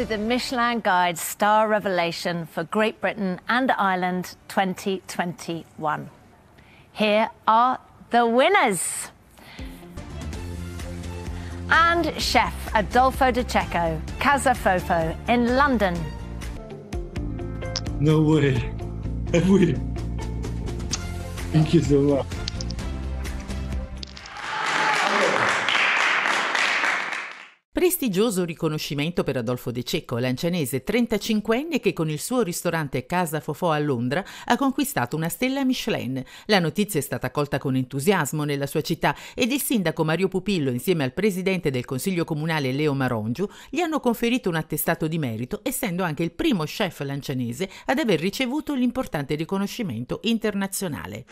to the Michelin Guide Star Revelation for Great Britain and Ireland 2021. Here are the winners. And chef Adolfo De Checo, Casa Fofo in London. No way. Have we? Thank you so much. Prestigioso riconoscimento per Adolfo De Cecco, lancianese 35enne che con il suo ristorante Casa Fofò a Londra ha conquistato una stella Michelin. La notizia è stata accolta con entusiasmo nella sua città ed il sindaco Mario Pupillo insieme al presidente del Consiglio Comunale Leo Marongiu gli hanno conferito un attestato di merito, essendo anche il primo chef lancianese ad aver ricevuto l'importante riconoscimento internazionale.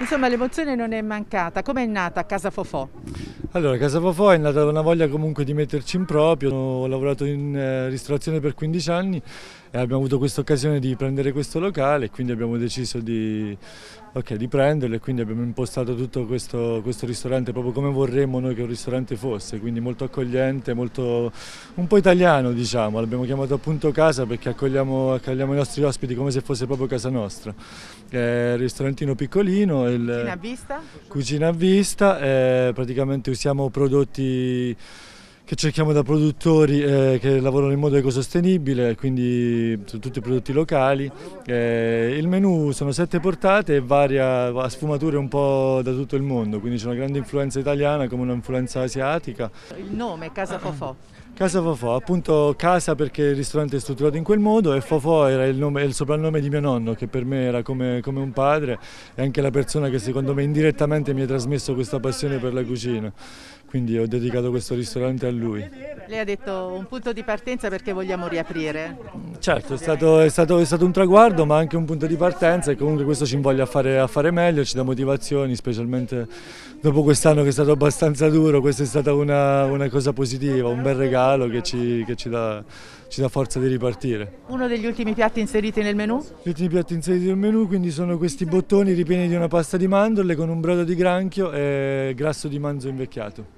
Insomma l'emozione non è mancata, come è nata Casa Fofò? Allora Casa Fofò è nata da una voglia comunque di metterci in proprio, ho lavorato in eh, ristorazione per 15 anni e abbiamo avuto questa occasione di prendere questo locale e quindi abbiamo deciso di okay, di prenderle, quindi abbiamo impostato tutto questo, questo, ristorante proprio come vorremmo noi che un ristorante fosse, quindi molto accogliente, molto, un po' italiano diciamo, l'abbiamo chiamato appunto casa perché accogliamo, accogliamo, i nostri ospiti come se fosse proprio casa nostra. È un ristorantino piccolino, il, cucina a vista, cucina a vista praticamente usiamo prodotti che cerchiamo da produttori eh, che lavorano in modo ecosostenibile, quindi su tutti i prodotti locali. Eh, il menù sono sette portate e varia a sfumature un po' da tutto il mondo, quindi c'è una grande influenza italiana come un'influenza asiatica. Il nome è Casa Fofò. Casa Fofò, appunto casa perché il ristorante è strutturato in quel modo e Fofò era il, nome, il soprannome di mio nonno che per me era come, come, un padre e anche la persona che secondo me indirettamente mi ha trasmesso questa passione per la cucina quindi ho dedicato questo ristorante a lui. Lei ha detto un punto di partenza perché vogliamo riaprire. Certo, è stato, è stato, è stato un traguardo ma anche un punto di partenza e comunque questo ci invoglia a fare, a fare meglio, ci dà motivazioni, specialmente dopo quest'anno che è stato abbastanza duro, questa è stata una, una cosa positiva, un bel regalo che ci, che ci dà ci dà forza di ripartire. Uno degli ultimi piatti inseriti nel menù? Gli ultimi piatti inseriti nel menù quindi sono questi bottoni ripieni di una pasta di mandorle con un brodo di granchio e grasso di manzo invecchiato.